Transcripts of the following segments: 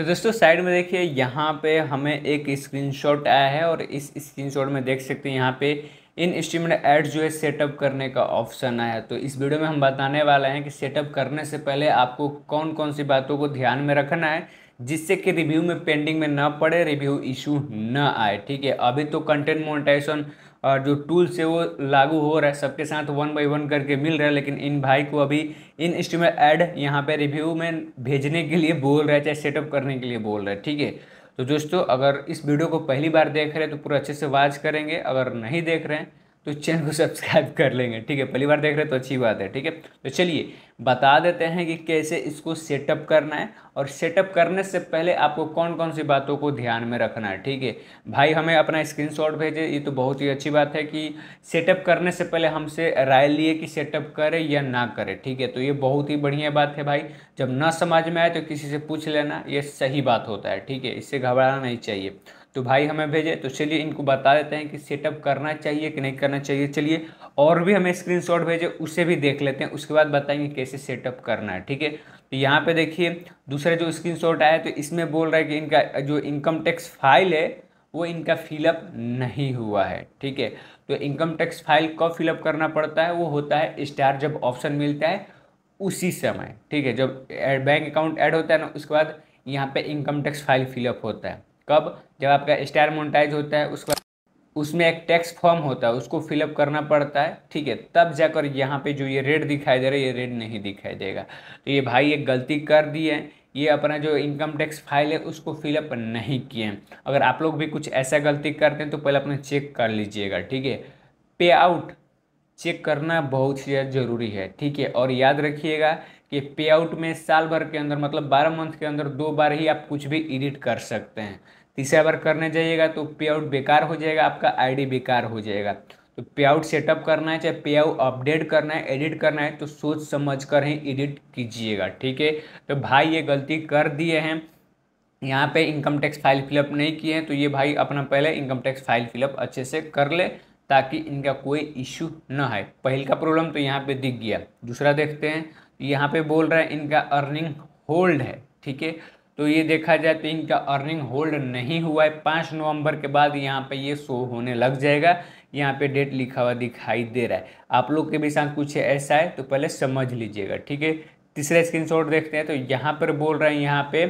तो दोस्तों साइड में देखिए यहाँ पे हमें एक स्क्रीनशॉट आया है और इस स्क्रीनशॉट में देख सकते हैं यहाँ पे इन स्ट्रीमेंट ऐड जो है सेटअप करने का ऑप्शन आया तो इस वीडियो में हम बताने वाले हैं कि सेटअप करने से पहले आपको कौन कौन सी बातों को ध्यान में रखना है जिससे कि रिव्यू में पेंडिंग में ना पड़े रिव्यू इशू ना आए ठीक है अभी तो कंटेंट मोनिटाइजेशन जो टूल्स है वो लागू हो रहा है सबके साथ वन बाई वन करके मिल रहा है लेकिन इन भाई को अभी इन इंस्ट्रूमेंट एड यहाँ पे रिव्यू में भेजने के लिए बोल रहा है चाहे सेटअप करने के लिए बोल रहा है ठीक है तो दोस्तों अगर इस वीडियो को पहली बार देख रहे हैं तो पूरा अच्छे से वाच करेंगे अगर नहीं देख रहे हैं तो चैनल को सब्सक्राइब कर लेंगे ठीक है पहली बार देख रहे हैं तो अच्छी बात है ठीक है तो चलिए बता देते हैं कि कैसे इसको सेटअप करना है और सेटअप करने से पहले आपको कौन कौन सी बातों को ध्यान में रखना है ठीक है भाई हमें अपना स्क्रीनशॉट भेजे ये तो बहुत ही अच्छी बात है कि सेटअप करने से पहले हमसे राय लिए कि सेटअप करें या ना करें ठीक है तो ये बहुत ही बढ़िया बात है भाई जब ना समझ में आए तो किसी से पूछ लेना ये सही बात होता है ठीक है इससे घबराना नहीं चाहिए तो भाई हमें भेजे तो चलिए इनको बता देते हैं कि सेटअप करना चाहिए कि नहीं करना चाहिए चलिए और भी हमें स्क्रीनशॉट भेजे उसे भी देख लेते हैं उसके बाद बताएंगे कैसे सेटअप करना है ठीक है तो यहाँ पे देखिए दूसरा जो स्क्रीनशॉट आया तो इसमें बोल रहा है कि इनका जो इनकम टैक्स फाइल है वो इनका फिलअप नहीं हुआ है ठीक है तो इनकम टैक्स फाइल कब फिलअप करना पड़ता है वो होता है स्टार जब ऑप्शन मिलता है उसी समय ठीक है जब बैंक अकाउंट ऐड होता है ना उसके बाद यहाँ पे इनकम टैक्स फाइल फिलअप होता है कब जब आपका स्टार मोनिटाइज होता है उसका उसमें एक टैक्स फॉर्म होता है उसको फिलअप करना पड़ता है ठीक है तब जाकर यहाँ पे जो ये रेड दिखाई दे रहा है ये रेड नहीं दिखाई देगा तो ये भाई एक गलती कर दी है ये अपना जो इनकम टैक्स फाइल है उसको फिलअप नहीं किए हैं अगर आप लोग भी कुछ ऐसा गलती करते हैं तो पहले अपना चेक कर लीजिएगा ठीक है पे आउट चेक करना बहुत ही ज़रूरी है ठीक है और याद रखिएगा कि पे आउट में साल भर के अंदर मतलब बारह मंथ के अंदर दो बार ही आप कुछ भी एडिट कर सकते हैं तीसरा बार करने जाइएगा तो पे आउट बेकार हो जाएगा आपका आईडी बेकार हो जाएगा तो पे आउट सेटअप करना है चाहे पे आउट अपडेट करना है एडिट करना है तो सोच समझ कर ही एडिट कीजिएगा ठीक है तो भाई ये गलती कर दिए हैं यहाँ पे इनकम टैक्स फाइल फिलअप नहीं किए हैं तो ये भाई अपना पहले इनकम टैक्स फाइल फिलअप अच्छे से कर ले ताकि इनका कोई इश्यू ना है पहल का प्रॉब्लम तो यहाँ पे दिख गया दूसरा देखते हैं यहाँ पे बोल रहा है इनका अर्निंग होल्ड है ठीक है तो ये देखा जाए तो इनका अर्निंग होल्ड नहीं हुआ है पाँच नवंबर के बाद यहाँ पे ये शो होने लग जाएगा यहाँ पे डेट लिखा हुआ दिखाई दे रहा है आप लोग के भी साथ कुछ ऐसा है तो पहले समझ लीजिएगा ठीक है तीसरा स्क्रीनशॉट देखते हैं तो यहाँ पर बोल रहे हैं यहाँ पे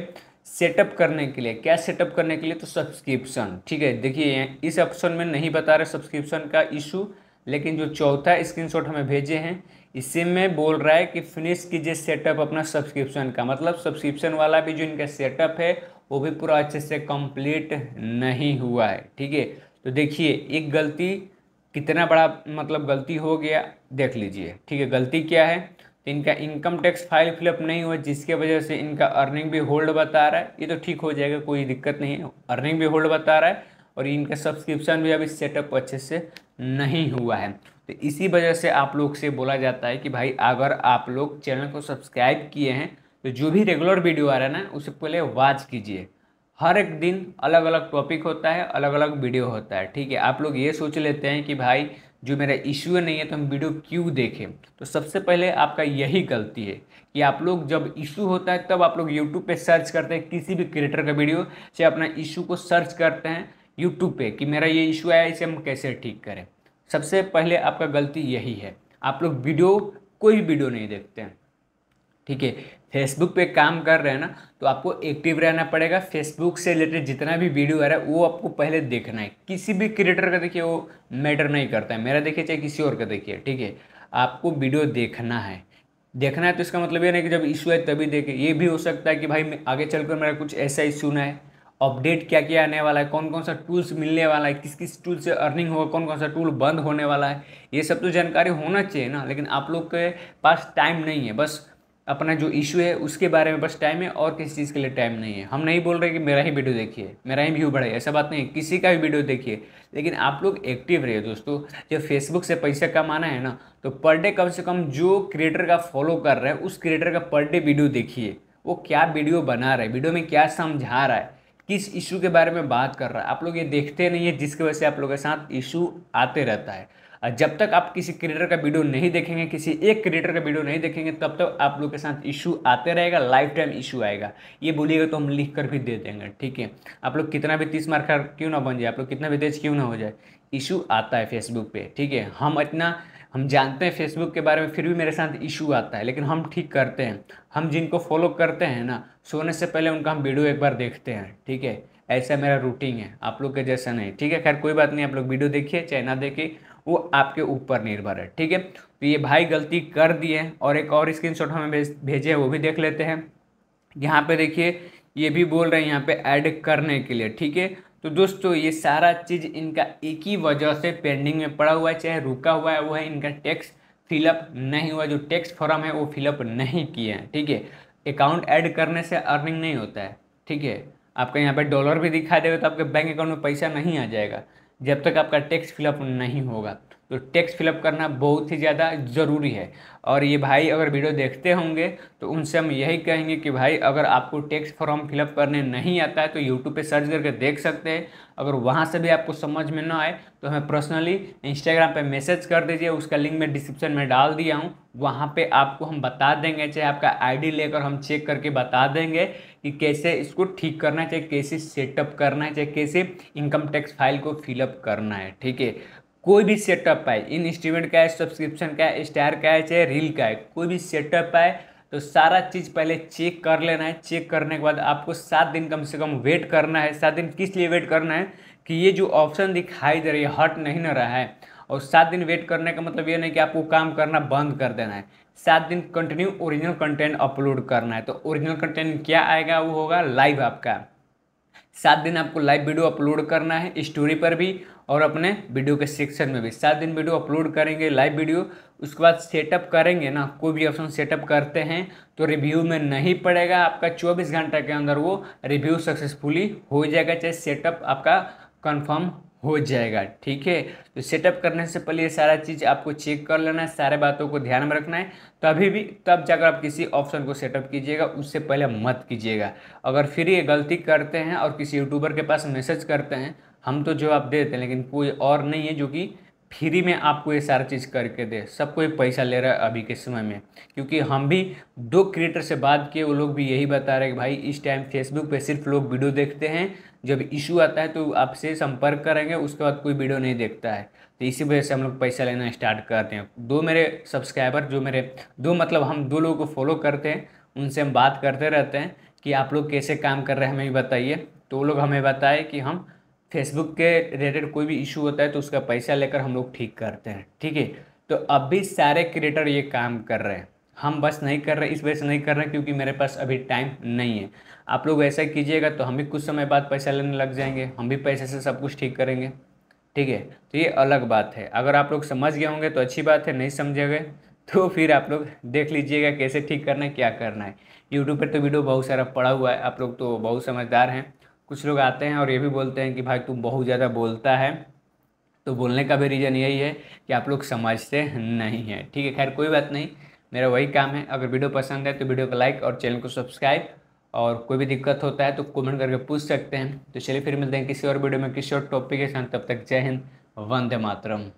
सेटअप करने के लिए क्या सेटअप करने के लिए तो सब्सक्रिप्शन ठीक है देखिए इस ऑप्शन में नहीं बता रहे सब्सक्रिप्शन का इशू लेकिन जो चौथा स्क्रीनशॉट हमें भेजे हैं इसी में बोल रहा है कि फिनिश कीजिए सेटअप अपना सब्सक्रिप्शन का मतलब सब्सक्रिप्शन वाला भी जो इनका सेटअप है वो भी पूरा अच्छे से कंप्लीट नहीं हुआ है ठीक है तो देखिए एक गलती कितना बड़ा मतलब गलती हो गया देख लीजिए ठीक है गलती क्या है तो इनका इनकम टैक्स फाइल फिलअप नहीं हुआ जिसके वजह से इनका अर्निंग भी होल्ड बता रहा है ये तो ठीक हो जाएगा कोई दिक्कत नहीं है अर्निंग भी होल्ड बता रहा है और इनका सब्सक्रिप्शन भी अभी सेटअप अच्छे से नहीं हुआ है तो इसी वजह से आप लोग से बोला जाता है कि भाई अगर आप लोग चैनल को सब्सक्राइब किए हैं तो जो भी रेगुलर वीडियो आ रहा है ना उसे पहले वॉच कीजिए हर एक दिन अलग अलग टॉपिक होता है अलग अलग वीडियो होता है ठीक है आप लोग ये सोच लेते हैं कि भाई जो मेरा इश्यू नहीं है तो हम वीडियो क्यों देखें तो सबसे पहले आपका यही गलती है कि आप लोग जब इशू होता है तब आप लोग यूट्यूब पे सर्च करते हैं किसी भी क्रिएटर का वीडियो चाहे अपना इशू को सर्च करते हैं यूट्यूब पे कि मेरा ये इशू आया इसे हम कैसे ठीक करें सबसे पहले आपका गलती यही है आप लोग वीडियो कोई भी वीडियो नहीं देखते हैं ठीक है फेसबुक पे काम कर रहे हैं ना तो आपको एक्टिव रहना पड़ेगा फेसबुक से रिलेटेड जितना भी वीडियो आ रहा है वो आपको पहले देखना है किसी भी क्रिएटर का देखिए वो मैटर नहीं करता है मेरा देखिए चाहे किसी और का देखिए ठीक है आपको वीडियो देखना है देखना है तो इसका मतलब ये नहीं कि जब इशू है तभी देखें ये भी हो सकता है कि भाई आगे चलकर मेरा कुछ ऐसा इशू ना है अपडेट क्या क्या आने वाला है कौन कौन सा टूल्स मिलने वाला है किस किस टूल से अर्निंग होगा कौन कौन सा टूल बंद होने वाला है ये सब तो जानकारी होना चाहिए ना लेकिन आप लोग के पास टाइम नहीं है बस अपना जो इशू है उसके बारे में बस टाइम है और किसी चीज़ के लिए टाइम नहीं है हम नहीं बोल रहे कि मेरा ही वीडियो देखिए मेरा ही व्यू बढ़े ऐसा बात नहीं है किसी का भी वीडियो देखिए लेकिन आप लोग एक्टिव रहिए दोस्तों जब फेसबुक से पैसा कमाना है ना तो पर डे कम से कम जो क्रिएटर का फॉलो कर रहे हैं उस क्रिएटर का पर डे वीडियो देखिए वो क्या वीडियो बना रहा है वीडियो में क्या समझा रहा है किस इशू के बारे में बात कर रहा है आप लोग ये देखते नहीं है जिसकी वजह से आप लोगों के साथ इशू आते रहता है जब तक आप किसी क्रिएटर का वीडियो नहीं देखेंगे किसी एक क्रिएटर का वीडियो नहीं देखेंगे तब तक आप लोग के साथ इशू आते रहेगा लाइफ टाइम इशू आएगा ये बोलिएगा तो हम लिख कर भी दे देंगे ठीक है आप लोग कितना भी तीस मार्कर क्यों ना बन जाए आप लोग कितना भी तेज क्यों ना हो जाए इशू आता है फेसबुक पे ठीक है हम इतना हम जानते हैं फेसबुक के बारे में फिर भी मेरे साथ इशू आता है लेकिन हम ठीक करते हैं हम जिनको फॉलो करते हैं ना सोने से पहले उनका हम वीडियो एक बार देखते हैं ठीक है ऐसा मेरा रूटीन है आप लोग के जैसा नहीं ठीक है खैर कोई बात नहीं आप लोग वीडियो देखिए चाहे ना देखिए वो आपके ऊपर निर्भर है ठीक है तो ये भाई गलती कर दिए और एक और शॉट हमें भेज भेजे वो भी देख लेते हैं यहाँ पे देखिए ये भी बोल रहे हैं यहाँ पे ऐड करने के लिए ठीक है तो दोस्तों ये सारा चीज़ इनका एक ही वजह से पेंडिंग में पड़ा हुआ है चाहे रुका हुआ है वो है इनका टैक्स फिलअप नहीं हुआ जो टैक्स फॉर्म है वो फिलअप नहीं किए हैं ठीक है अकाउंट ऐड करने से अर्निंग नहीं होता है ठीक है आपका यहाँ पे डॉलर भी दिखा देगा तो आपके बैंक अकाउंट में पैसा नहीं आ जाएगा जब तक आपका टैक्स फिलअप नहीं होगा तो टैक्स फिलअप करना बहुत ही ज़्यादा ज़रूरी है और ये भाई अगर वीडियो देखते होंगे तो उनसे हम यही कहेंगे कि भाई अगर आपको टैक्स फॉर्म फिलअप करने नहीं आता है तो यूट्यूब पे सर्च करके देख सकते हैं अगर वहाँ से भी आपको समझ में ना आए तो हमें पर्सनली इंस्टाग्राम पे मैसेज कर दीजिए उसका लिंक मैं डिस्क्रिप्शन में डाल दिया हूँ वहाँ पर आपको हम बता देंगे चाहे आपका आई लेकर हम चेक करके बता देंगे कि कैसे इसको ठीक करना है चाहे कैसे सेटअप करना है चाहे कैसे इनकम टैक्स फाइल को फिलअप करना है ठीक है कोई भी सेटअप है इन स्टूडेंट का है सब्सक्रिप्शन का है स्टार का है चाहे रील का है कोई भी सेटअप है तो सारा चीज़ पहले चेक कर लेना है चेक करने के बाद आपको सात दिन कम से कम वेट करना है सात दिन किस लिए वेट करना है कि ये जो ऑप्शन दिखाई दे रही है हट नहीं ना रहा है और सात दिन वेट करने का मतलब ये नहीं कि आपको काम करना बंद कर देना है सात दिन कंटिन्यू ओरिजिनल कंटेंट अपलोड करना है तो ओरिजिनल कंटेंट क्या आएगा वो होगा लाइव आपका सात दिन आपको लाइव वीडियो अपलोड करना है स्टोरी पर भी और अपने वीडियो के सेक्शन में भी सात दिन वीडियो अपलोड करेंगे लाइव वीडियो उसके बाद सेटअप करेंगे ना कोई भी ऑप्शन सेटअप करते हैं तो रिव्यू में नहीं पड़ेगा आपका चौबीस घंटा के अंदर वो रिव्यू सक्सेसफुली हो जाएगा चाहे सेटअप आपका कन्फर्म हो जाएगा ठीक है तो सेटअप करने से पहले ये सारा चीज़ आपको चेक कर लेना है सारे बातों को ध्यान में रखना है तभी तो भी तब जाकर आप किसी ऑप्शन को सेटअप कीजिएगा उससे पहले मत कीजिएगा अगर फिर ये गलती करते हैं और किसी यूट्यूबर के पास मैसेज करते हैं हम तो जवाब देते हैं लेकिन कोई और नहीं है जो कि फ्री में आपको ये सारा चीज़ करके दे सब कोई पैसा ले रहा है अभी के समय में क्योंकि हम भी दो क्रिएटर से बात किए वो लोग भी यही बता रहे हैं कि भाई इस टाइम फेसबुक पे सिर्फ लोग वीडियो देखते हैं जब इशू आता है तो आपसे संपर्क करेंगे उसके बाद कोई वीडियो नहीं देखता है तो इसी वजह से हम लोग पैसा लेना स्टार्ट करते हैं दो मेरे सब्सक्राइबर जो मेरे दो मतलब हम दो लोगों को फॉलो करते हैं उनसे हम बात करते रहते हैं कि आप लोग कैसे काम कर रहे हैं हमें बताइए तो वो लोग हमें बताए कि हम फेसबुक के रिलेटेड कोई भी इशू होता है तो उसका पैसा लेकर हम लोग ठीक करते हैं ठीक है तो अब भी सारे क्रिएटर ये काम कर रहे हैं हम बस नहीं कर रहे इस वजह से नहीं कर रहे क्योंकि मेरे पास अभी टाइम नहीं है आप लोग ऐसा कीजिएगा तो हम भी कुछ समय बाद पैसा लेने लग जाएंगे हम भी पैसे से सब कुछ ठीक करेंगे ठीक है तो ये अलग बात है अगर आप लोग समझ गए होंगे तो अच्छी बात है नहीं समझे गए तो फिर आप लोग देख लीजिएगा कैसे ठीक करना है क्या करना है यूट्यूब पर तो वीडियो बहुत सारा पड़ा हुआ है आप लोग तो बहुत समझदार हैं कुछ लोग आते हैं और ये भी बोलते हैं कि भाई तुम बहुत ज़्यादा बोलता है तो बोलने का भी रीज़न यही है कि आप लोग समझते नहीं हैं ठीक है खैर कोई बात नहीं मेरा वही काम है अगर वीडियो पसंद है तो वीडियो को लाइक और चैनल को सब्सक्राइब और कोई भी दिक्कत होता है तो कमेंट करके पूछ सकते हैं तो चलिए फिर मिलते हैं किसी और वीडियो में किसी और टॉपिक के साथ तब तक जय हिंद वंदे मातरम